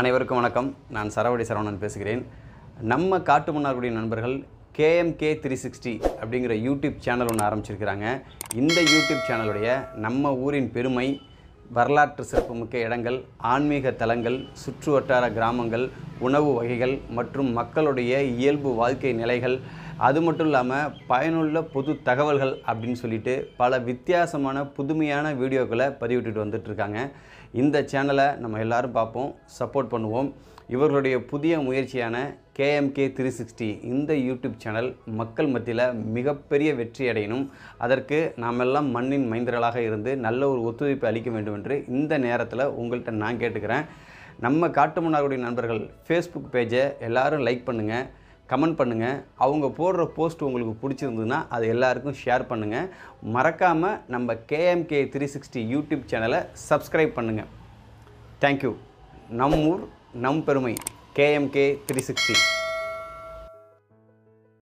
அனைவருக்கும் வணக்கம் நான் சரவடி சரவணன் பேசுகிறேன் நம்ம காட்டு மன்னார்குடி நண்பர்கள் கேஎம்கே த்ரீ சிக்ஸ்டி அப்படிங்கிற யூடியூப் சேனல் ஒன்று ஆரம்பிச்சிருக்கிறாங்க இந்த யூடியூப் சேனலுடைய நம்ம ஊரின் பெருமை வரலாற்று சிறப்புமிக்க இடங்கள் ஆன்மீக தலங்கள் சுற்று வட்டார கிராமங்கள் உணவு வகைகள் மற்றும் மக்களுடைய இயல்பு வாழ்க்கை நிலைகள் அது மட்டும் இல்லாமல் பயனுள்ள பொது தகவல்கள் அப்படின்னு சொல்லிட்டு பல வித்தியாசமான புதுமையான வீடியோக்களை பதிவிட்டுட்டு வந்துட்டுருக்காங்க இந்த சேனலை நம்ம எல்லோரும் பார்ப்போம் சப்போர்ட் பண்ணுவோம் இவர்களுடைய புதிய முயற்சியான கேஎம்கே த்ரீ சிக்ஸ்டி இந்த யூடியூப் சேனல் மக்கள் மத்தியில் மிகப்பெரிய வெற்றி அடையணும் அதற்கு நாமெல்லாம் மண்ணின் மைந்தர்களாக இருந்து நல்ல ஒரு ஒத்துழைப்பு அளிக்க வேண்டும் என்று இந்த நேரத்தில் உங்கள்கிட்ட நான் கேட்டுக்கிறேன் நம்ம காட்டுமன்னாருடைய நண்பர்கள் ஃபேஸ்புக் பேஜை எல்லோரும் லைக் பண்ணுங்கள் கமெண்ட் பண்ணுங்கள் அவங்க போடுற போஸ்ட் உங்களுக்கு பிடிச்சிருந்ததுன்னா அது எல்லாருக்கும் ஷேர் பண்ணுங்கள் மறக்காமல் நம்ம கேஎம்கே த்ரீ சிக்ஸ்டி யூடியூப் சேனலை சப்ஸ்கிரைப் பண்ணுங்கள் தேங்க்யூ நம் ஊர் நம் பெருமை கேஎம்கே த்ரீ சிக்ஸ்டி